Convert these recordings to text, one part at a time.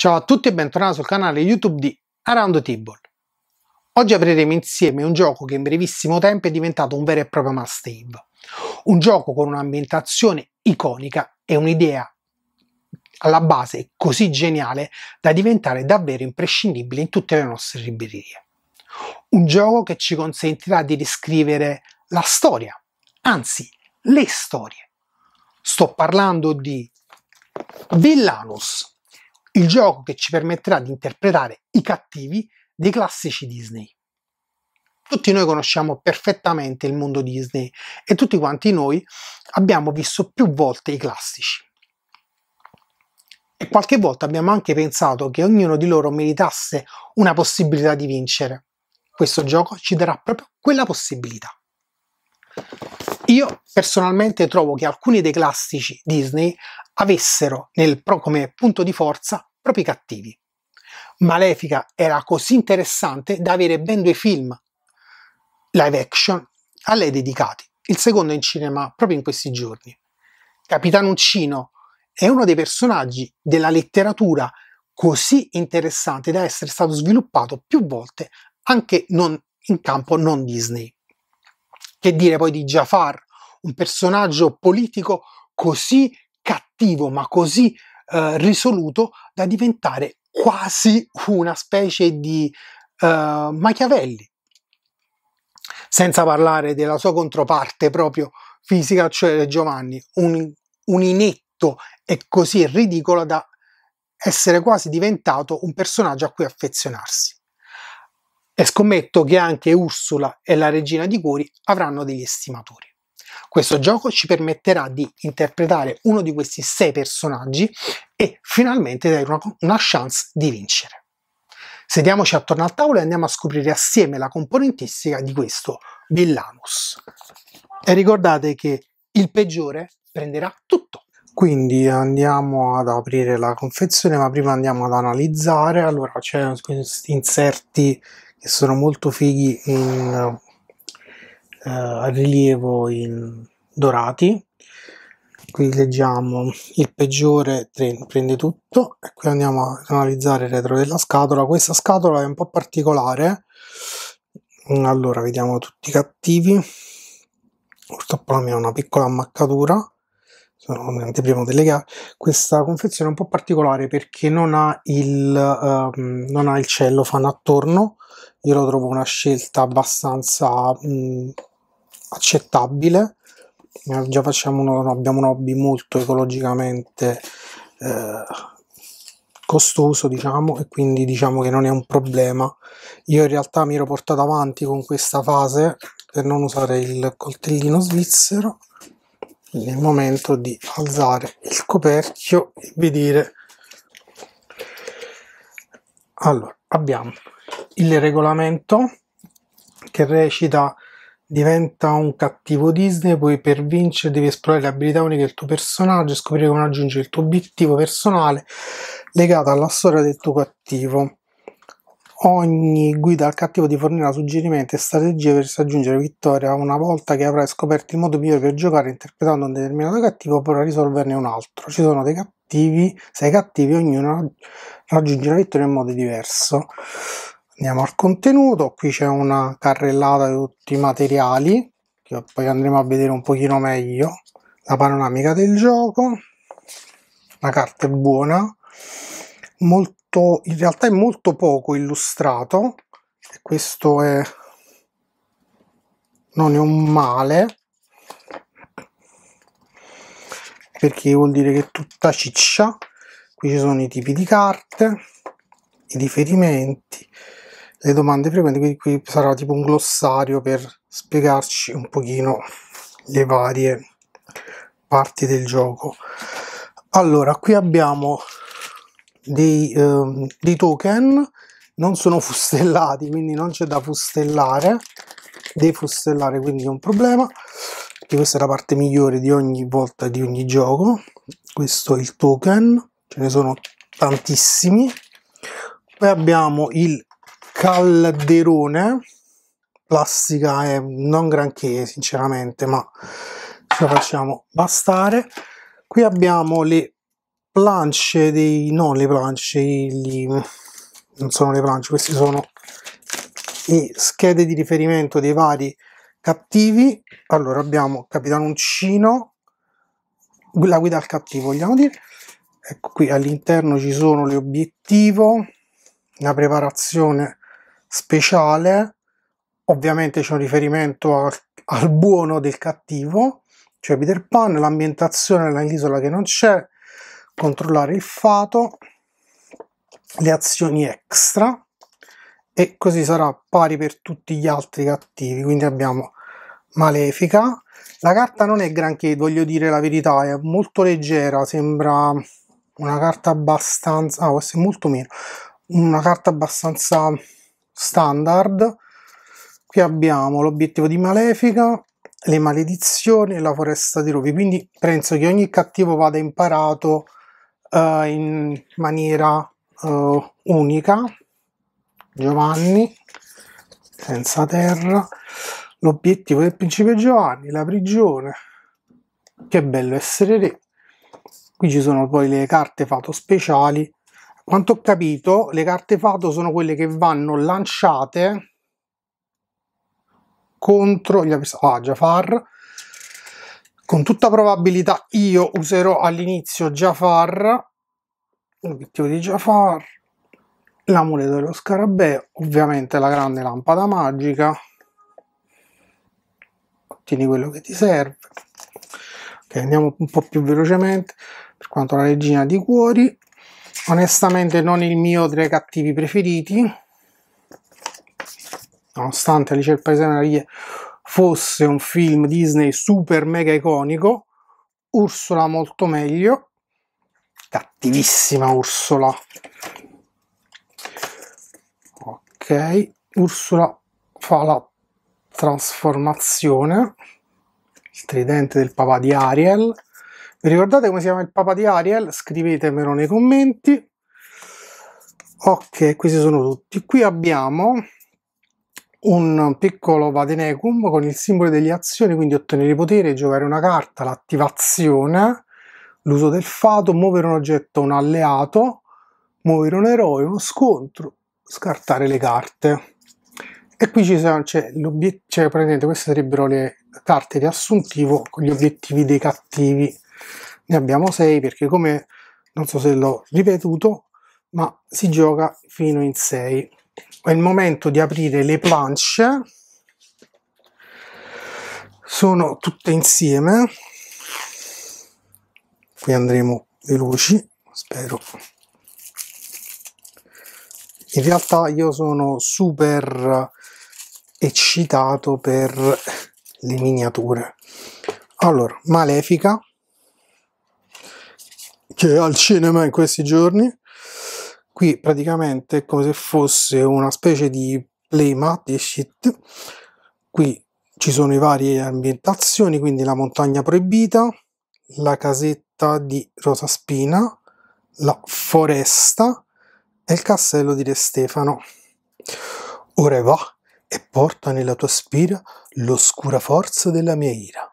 Ciao a tutti e bentornati sul canale YouTube di Around the Table. Oggi apriremo insieme un gioco che in brevissimo tempo è diventato un vero e proprio must have. Un gioco con un'ambientazione iconica e un'idea alla base così geniale da diventare davvero imprescindibile in tutte le nostre librerie. Un gioco che ci consentirà di riscrivere la storia, anzi le storie. Sto parlando di Villanus il gioco che ci permetterà di interpretare i cattivi dei classici Disney. Tutti noi conosciamo perfettamente il mondo Disney e tutti quanti noi abbiamo visto più volte i classici. E qualche volta abbiamo anche pensato che ognuno di loro meritasse una possibilità di vincere. Questo gioco ci darà proprio quella possibilità. Io personalmente trovo che alcuni dei classici Disney avessero nel, come punto di forza proprio i cattivi. Malefica era così interessante da avere ben due film live action a lei dedicati, il secondo in cinema proprio in questi giorni. Capitano Uncino è uno dei personaggi della letteratura così interessante da essere stato sviluppato più volte anche non, in campo non Disney. Che dire poi di Jafar, un personaggio politico così cattivo ma così eh, risoluto da diventare quasi una specie di eh, Machiavelli, senza parlare della sua controparte proprio fisica, cioè Giovanni, un, un inetto e così ridicolo da essere quasi diventato un personaggio a cui affezionarsi. E scommetto che anche Ursula e la regina di cuori avranno degli estimatori. Questo gioco ci permetterà di interpretare uno di questi sei personaggi e finalmente dare una, una chance di vincere. Sediamoci attorno al tavolo e andiamo a scoprire assieme la componentistica di questo Villanus. E ricordate che il peggiore prenderà tutto. Quindi andiamo ad aprire la confezione, ma prima andiamo ad analizzare. Allora, c'è questi inserti che sono molto fighi in eh, rilievo in dorati. Qui leggiamo il peggiore prende tutto e qui andiamo ad analizzare il retro della scatola. Questa scatola è un po' particolare. Allora, vediamo tutti i cattivi. Purtroppo la mia è una piccola ammaccatura sono un'anteprima delle gare. Questa confezione è un po' particolare perché non ha il, um, non ha il cellofan attorno. Io lo trovo una scelta abbastanza um, accettabile, già facciamo uno, abbiamo un hobby molto ecologicamente eh, costoso diciamo e quindi diciamo che non è un problema io in realtà mi ero portato avanti con questa fase per non usare il coltellino svizzero quindi è il momento di alzare il coperchio e vedere allora abbiamo il regolamento che recita diventa un cattivo Disney, poi per vincere devi esplorare le abilità uniche del tuo personaggio e scoprire come raggiungere il tuo obiettivo personale legato alla storia del tuo cattivo. Ogni guida al cattivo ti fornirà suggerimenti e strategie per raggiungere vittoria una volta che avrai scoperto il modo migliore per giocare interpretando un determinato cattivo potrai risolverne un altro. Ci sono dei cattivi, sei cattivi, ognuno raggiunge la vittoria in modo diverso andiamo al contenuto qui c'è una carrellata di tutti i materiali che poi andremo a vedere un pochino meglio la panoramica del gioco la carta è buona molto in realtà è molto poco illustrato e questo è non è un male perché vuol dire che è tutta ciccia qui ci sono i tipi di carte i riferimenti le domande frequenti, quindi qui sarà tipo un glossario per spiegarci un pochino le varie parti del gioco. Allora, qui abbiamo dei, ehm, dei token, non sono fustellati, quindi non c'è da fustellare, defustellare quindi è un problema, perché questa è la parte migliore di ogni volta di ogni gioco. Questo è il token, ce ne sono tantissimi. Poi abbiamo il calderone plastica è eh, non granché sinceramente ma ce la facciamo bastare qui abbiamo le planche dei non le planche gli, non sono le planche queste sono le schede di riferimento dei vari cattivi allora abbiamo capitano uncino la guida al cattivo vogliamo dire ecco qui all'interno ci sono le obiettivo la preparazione speciale, ovviamente c'è un riferimento al, al buono del cattivo, cioè Peter Pan, l'ambientazione dell'isola che non c'è, controllare il fato, le azioni extra e così sarà pari per tutti gli altri cattivi, quindi abbiamo Malefica. La carta non è granché, voglio dire la verità, è molto leggera, sembra una carta abbastanza... ah, questa è molto meno, una carta abbastanza standard. Qui abbiamo l'obiettivo di Malefica, le maledizioni e la foresta di rovi. quindi penso che ogni cattivo vada imparato uh, in maniera uh, unica. Giovanni, senza terra, l'obiettivo del principe Giovanni, la prigione, che bello essere re. Qui ci sono poi le carte fato speciali quanto ho capito, le carte Fato sono quelle che vanno lanciate contro gli ah, Jafar. Con tutta probabilità io userò all'inizio Jafar, l'obiettivo di Jafar, l'amuleto dello scarabeo, ovviamente la grande lampada magica, ottieni quello che ti serve. Ok, andiamo un po' più velocemente per quanto la regina di cuori onestamente non il mio tra i cattivi preferiti nonostante Alice il Paese Maraviglie fosse un film Disney super mega iconico Ursula molto meglio cattivissima Ursula ok Ursula fa la trasformazione il tridente del papà di Ariel vi ricordate come si chiama il papa di Ariel? Scrivetemelo nei commenti. Ok, questi sono tutti. Qui abbiamo un piccolo vadenecum con il simbolo delle azioni, quindi ottenere potere, giocare una carta, l'attivazione, l'uso del fato, muovere un oggetto, un alleato, muovere un eroe, uno scontro, scartare le carte. E qui ci sono, cioè, cioè, praticamente queste sarebbero le carte riassuntivo con gli obiettivi dei cattivi ne abbiamo 6 perché come non so se l'ho ripetuto ma si gioca fino in 6 è il momento di aprire le planche sono tutte insieme qui andremo veloci spero in realtà io sono super eccitato per le miniature allora malefica che è al cinema in questi giorni. Qui praticamente è come se fosse una specie di playmat di shit. Qui ci sono le varie ambientazioni, quindi la montagna proibita, la casetta di Rosa Spina, la foresta e il castello di Re Stefano. Ora va e porta nella tua spira l'oscura forza della mia ira.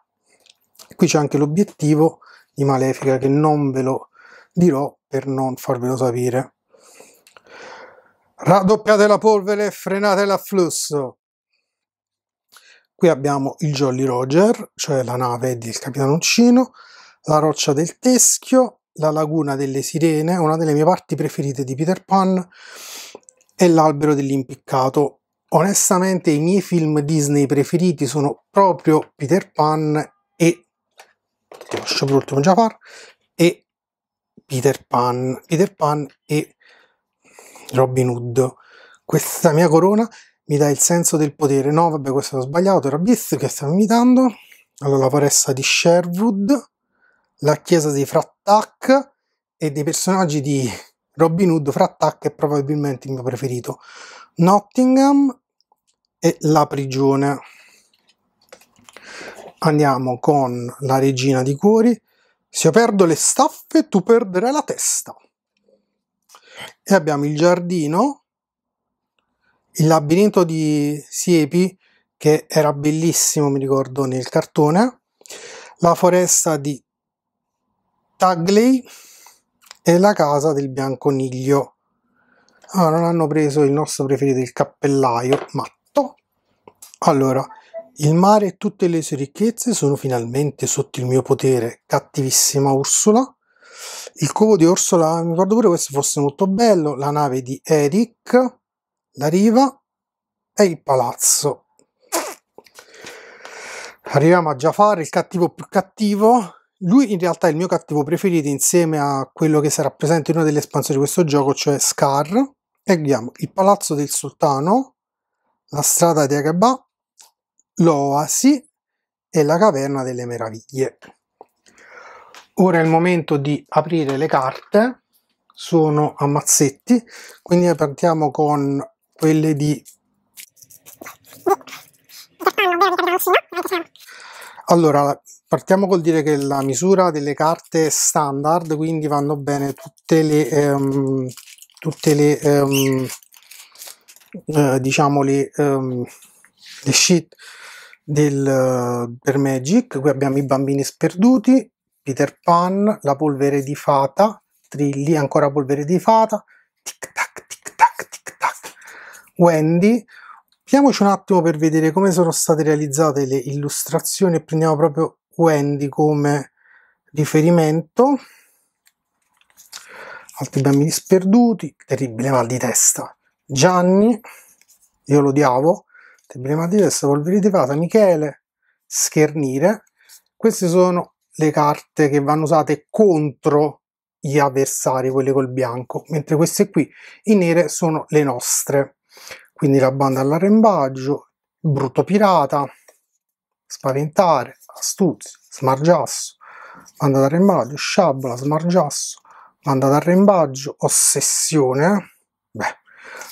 Qui c'è anche l'obiettivo di Malefica che non ve lo dirò per non farvelo sapere. Raddoppiate la polvere e frenate l'afflusso. Qui abbiamo il Jolly Roger, cioè la nave del Capitanoncino, la roccia del Teschio, la laguna delle sirene, una delle mie parti preferite di Peter Pan, e l'albero dell'impiccato. Onestamente i miei film Disney preferiti sono proprio Peter Pan e lascio per ultimo Jafar e Peter Pan, Peter Pan e Robin Hood. Questa mia corona mi dà il senso del potere. No, vabbè, questo l'ho sbagliato. Era Beast che stiamo imitando. Allora, la foresta di Sherwood, la chiesa di Frattac e dei personaggi di Robin Hood. Frattac è probabilmente il mio preferito. Nottingham e la prigione. Andiamo con la regina di cuori, se io perdo le staffe, tu perderai la testa. E abbiamo il giardino, il labirinto di siepi, che era bellissimo, mi ricordo, nel cartone, la foresta di Tagley e la casa del bianconiglio. Ah, non hanno preso il nostro preferito, il cappellaio, matto. Allora, il mare e tutte le sue ricchezze sono finalmente sotto il mio potere, cattivissima Ursula. Il covo di Ursula, mi ricordo pure questo fosse molto bello, la nave di Eric, la riva e il palazzo. Arriviamo a Jafar, il cattivo più cattivo. Lui in realtà è il mio cattivo preferito insieme a quello che sarà presente in una delle espansioni di questo gioco, cioè Scar. E abbiamo il palazzo del sultano, la strada di Agabà, l'Oasi e la Caverna delle Meraviglie. Ora è il momento di aprire le carte, sono a mazzetti, quindi partiamo con quelle di... Allora, partiamo col dire che la misura delle carte è standard, quindi vanno bene tutte le... Ehm, tutte le ehm, eh, diciamo le, ehm, le sheet del, per Magic, qui abbiamo i bambini sperduti, Peter Pan, la polvere di fata, Trilli, ancora polvere di fata, tic tac, tic tac, tic tac, Wendy. Prendiamoci un attimo per vedere come sono state realizzate le illustrazioni e prendiamo proprio Wendy come riferimento. Altri bambini sperduti, terribile mal di testa. Gianni, io lo odiavo, emblemativa è stata polveritivata Michele Schernire queste sono le carte che vanno usate contro gli avversari quelle col bianco mentre queste qui in nere sono le nostre quindi la banda all'arrembaggio brutto pirata spaventare astuzia smargiasso banda d'arrembaggio sciabola smargiasso banda d'arrembaggio ossessione eh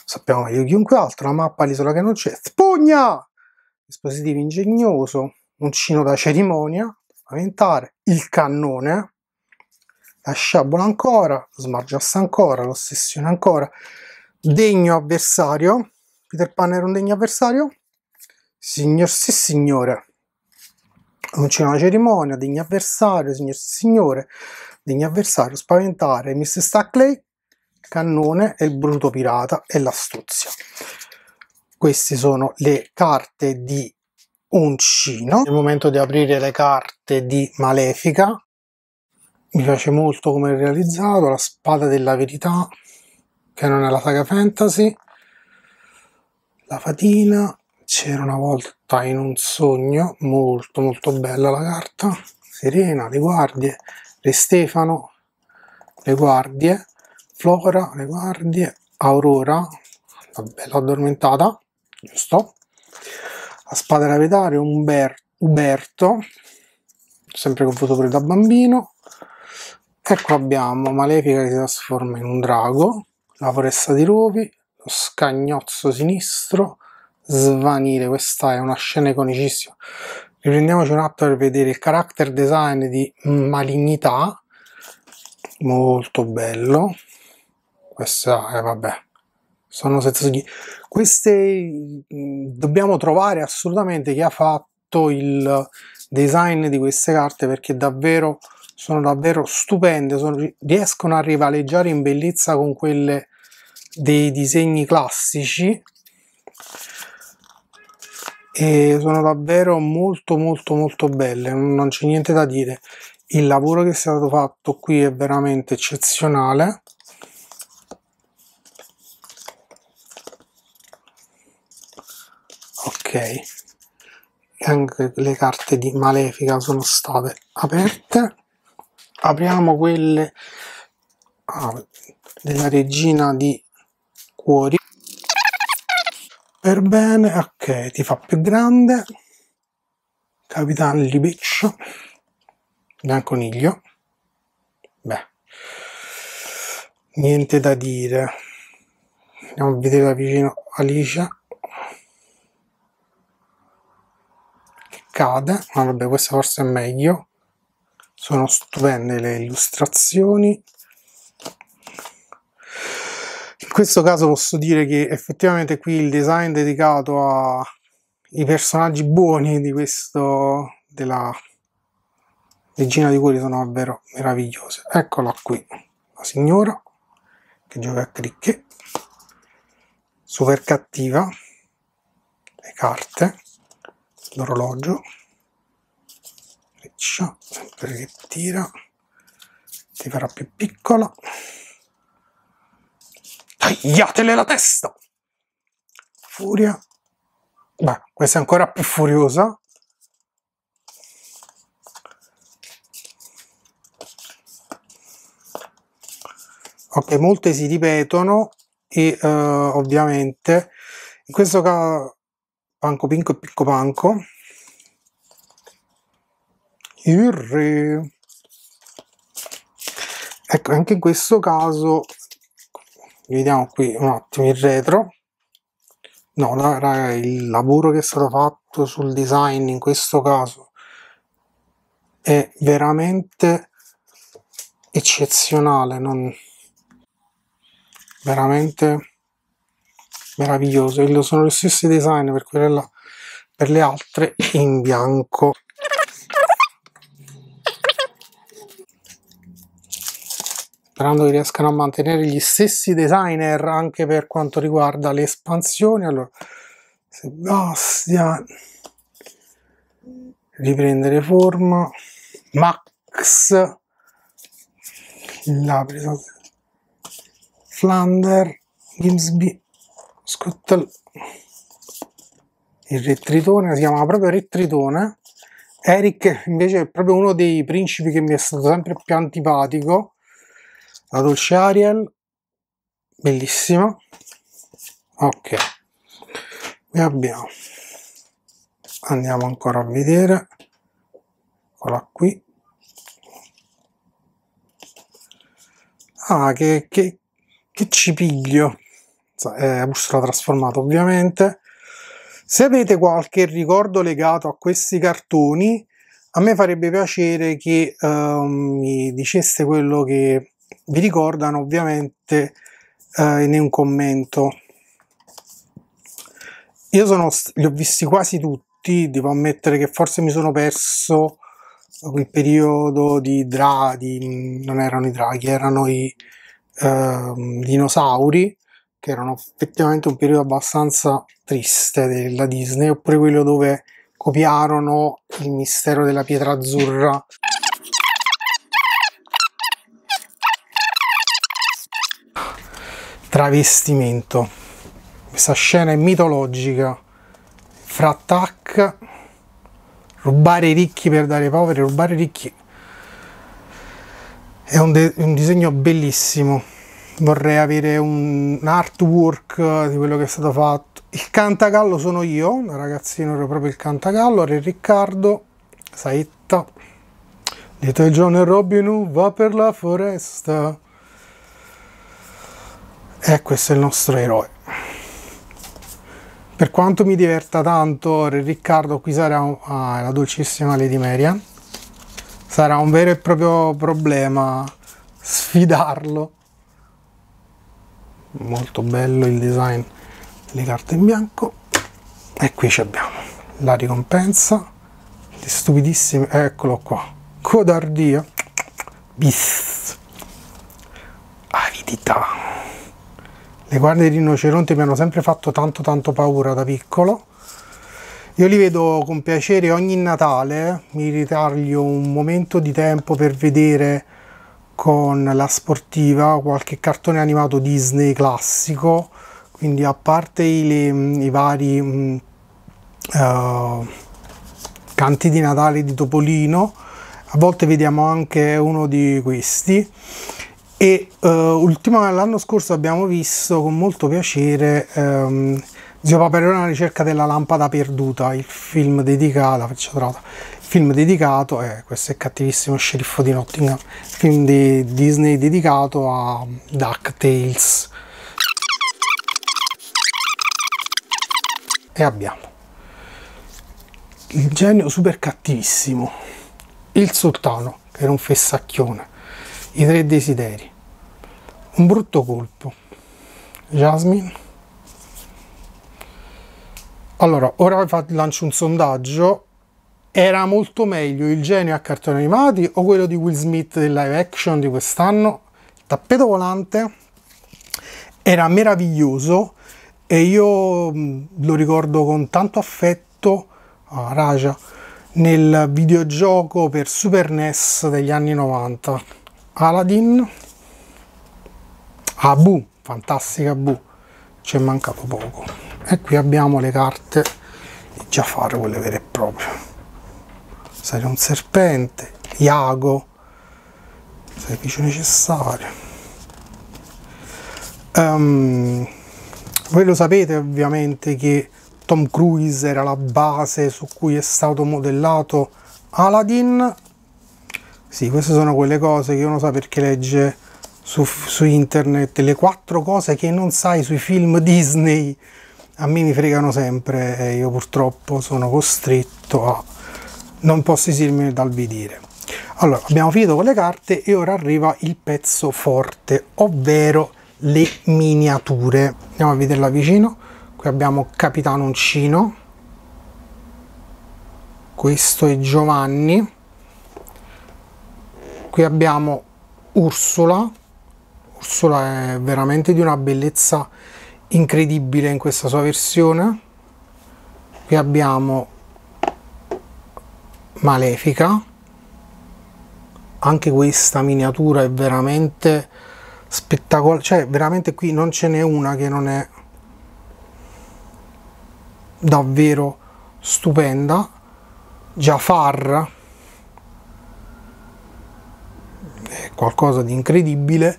sappiamo meglio di chiunque altro, la mappa all'isola che non c'è, spugna! Dispositivo ingegnoso, uncino da cerimonia, lamentare, il cannone, la sciabola ancora, lo smargiassa ancora, l'ossessione ancora, degno avversario, Peter Pan era un degno avversario? Signor sì signore, uncino da cerimonia, degno avversario, signor sì signore, degno avversario, spaventare, Mr. Stackley, Cannone e il Bruto Pirata e l'Astuzia. Queste sono le carte di Uncino. È il momento di aprire le carte di Malefica. Mi piace molto come è realizzato, la Spada della Verità, che non è la saga fantasy, la fatina, c'era una volta in un sogno, molto molto bella la carta, Serena, le guardie, Re Stefano, le guardie, Flora, le guardie, Aurora, la bella addormentata, giusto? La spada lavetare, Umber, Uberto, sempre con pure da bambino. Ecco abbiamo Malefica che si trasforma in un drago, la foresta di Rovi, lo scagnozzo sinistro, svanire, questa è una scena iconicissima. Riprendiamoci un attimo per vedere il character design di Malignità, molto bello questa, eh, vabbè, sono senza sogni. Queste mm, dobbiamo trovare assolutamente chi ha fatto il design di queste carte perché davvero sono davvero stupende, sono, riescono a rivaleggiare in bellezza con quelle dei disegni classici e sono davvero molto molto molto belle, non c'è niente da dire. Il lavoro che è stato fatto qui è veramente eccezionale anche le carte di malefica sono state aperte apriamo quelle ah, della regina di cuori per bene ok ti fa più grande capitan libeccio bianconiglio beh niente da dire andiamo a vedere da vicino Alicia cade ma vabbè questa forse è meglio sono stupende le illustrazioni in questo caso posso dire che effettivamente qui il design dedicato ai personaggi buoni di questo della regina di cuori sono davvero meravigliose eccola qui la signora che gioca a cricche super cattiva le carte l'orologio, riccia, sempre che tira, ti farà più piccola, tagliatele la testa, furia, beh, questa è ancora più furiosa, ok, molte si ripetono e uh, ovviamente in questo caso Panco Pinco e Picco Panco. Il Ecco, anche in questo caso, vediamo qui un attimo il retro. No, la, raga, il lavoro che è stato fatto sul design in questo caso è veramente eccezionale, non veramente meraviglioso e sono gli stessi design per quelle là per le altre in bianco sperando che riescano a mantenere gli stessi designer anche per quanto riguarda le espansioni allora Sebastian riprendere forma Max la presa Flander Gimsby Scottel. Il re si chiama proprio rettritone Eric invece è proprio uno dei principi che mi è stato sempre più antipatico. La dolce Ariel, bellissima. Ok, e abbiamo. Andiamo ancora a vedere. Eccola qui. Ah, che, che, che cipiglio forza è a trasformata ovviamente. Se avete qualche ricordo legato a questi cartoni, a me farebbe piacere che uh, mi diceste quello che vi ricordano ovviamente uh, in un commento. Io sono, li ho visti quasi tutti, devo ammettere che forse mi sono perso quel periodo di draghi, non erano i draghi, erano i uh, dinosauri, che erano effettivamente un periodo abbastanza triste della Disney, oppure quello dove copiarono il mistero della pietra azzurra. Travestimento. Questa scena è mitologica. Fra tac, rubare i ricchi per dare ai poveri, rubare i ricchi. È un, un disegno bellissimo vorrei avere un, artwork di quello che è stato fatto. Il cantagallo sono io, da ragazzino ero proprio il cantagallo, Re Riccardo, Saetta. Little John e Robin Hood va per la foresta. E questo è il nostro eroe. Per quanto mi diverta tanto Re Riccardo, qui sarà ah, la dolcissima Lady Marian. Sarà un vero e proprio problema sfidarlo molto bello il design le carte in bianco e qui ci abbiamo la ricompensa di stupidissime eccolo qua codardia bis avidità le guardie di rinoceronte mi hanno sempre fatto tanto tanto paura da piccolo io li vedo con piacere ogni Natale, mi ritaglio un momento di tempo per vedere con la sportiva qualche cartone animato Disney classico quindi a parte i, i vari uh, canti di Natale di Topolino a volte vediamo anche uno di questi e uh, l'anno scorso abbiamo visto con molto piacere um, Zio Paperone alla ricerca della lampada perduta, il film dedicato, film dedicato, eh, questo è il cattivissimo sceriffo di Nottingham, film di Disney dedicato a DuckTales. E abbiamo il genio super cattivissimo, il sultano che era un fessacchione, i tre desideri, un brutto colpo, Jasmine. Allora, ora lancio un sondaggio era molto meglio il genio a cartoni animati o quello di Will Smith del live action di quest'anno? Il tappeto volante era meraviglioso e io mm, lo ricordo con tanto affetto ah, Raja nel videogioco per Super NES degli anni 90 Aladdin Abu, fantastica Abu ci è mancato poco e qui abbiamo le carte di Jafar quelle vere e proprie usare un serpente, Iago, servizio necessario. Um, ehm, voi lo sapete ovviamente che Tom Cruise era la base su cui è stato modellato Aladdin. Sì, queste sono quelle cose che uno sa perché legge su, su internet, le quattro cose che non sai sui film Disney. A me mi fregano sempre e io purtroppo sono costretto a non posso esirmi dal vedere. Allora, abbiamo finito con le carte e ora arriva il pezzo forte, ovvero le miniature. Andiamo a vederla vicino. Qui abbiamo Capitano Uncino. Questo è Giovanni. Qui abbiamo Ursula. Ursula è veramente di una bellezza incredibile in questa sua versione. Qui abbiamo Malefica anche questa miniatura è veramente spettacolare cioè veramente qui non ce n'è una che non è davvero stupenda Jafar è qualcosa di incredibile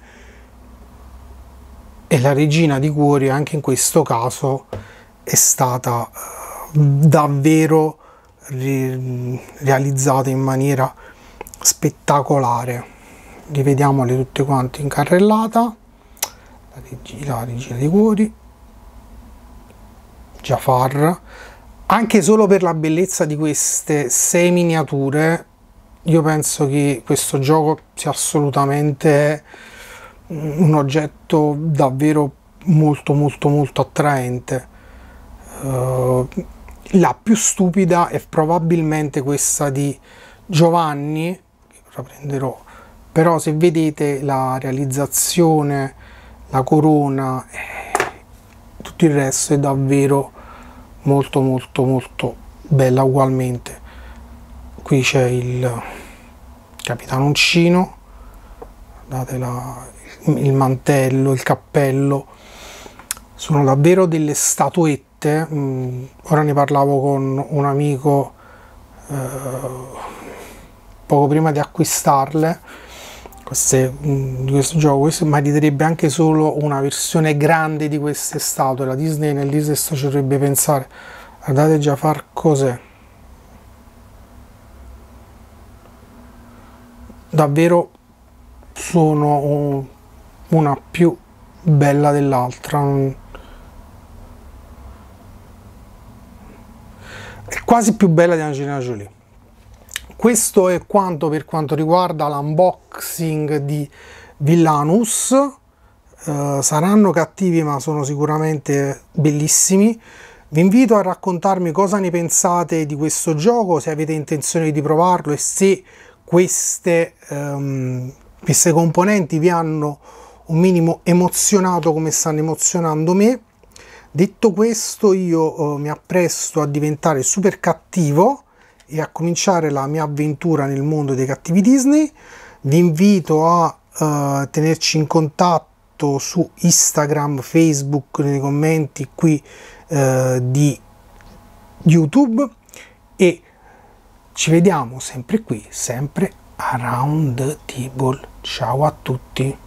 e la regina di cuori anche in questo caso è stata eh, davvero realizzate in maniera spettacolare rivediamole tutte quante in carrellata la regina, la regina dei cuori Jafar anche solo per la bellezza di queste sei miniature io penso che questo gioco sia assolutamente un oggetto davvero molto molto molto attraente uh, la più stupida è probabilmente questa di Giovanni, la prenderò, però se vedete la realizzazione, la corona e eh, tutto il resto è davvero molto molto molto bella ugualmente. Qui c'è il capitanoncino, guardate la, il mantello, il cappello, sono davvero delle statuette sicuramente, mh, mm, ora ne parlavo con un amico eh, poco prima di acquistarle, queste, mh, di questo gioco, questo, meriterebbe anche solo una versione grande di queste statue, la Disney nel disesto ci dovrebbe pensare, guardate già far cos'è. Davvero sono una più bella dell'altra. quasi più bella di Angelina Jolie. Questo è quanto per quanto riguarda l'unboxing di Villanus. Uh, saranno cattivi ma sono sicuramente bellissimi. Vi invito a raccontarmi cosa ne pensate di questo gioco, se avete intenzione di provarlo e se queste, um, queste componenti vi hanno un minimo emozionato come stanno emozionando me. Detto questo io eh, mi appresto a diventare super cattivo e a cominciare la mia avventura nel mondo dei cattivi Disney. Vi invito a eh, tenerci in contatto su Instagram, Facebook, nei commenti qui eh, di YouTube e ci vediamo sempre qui, sempre around the table. Ciao a tutti!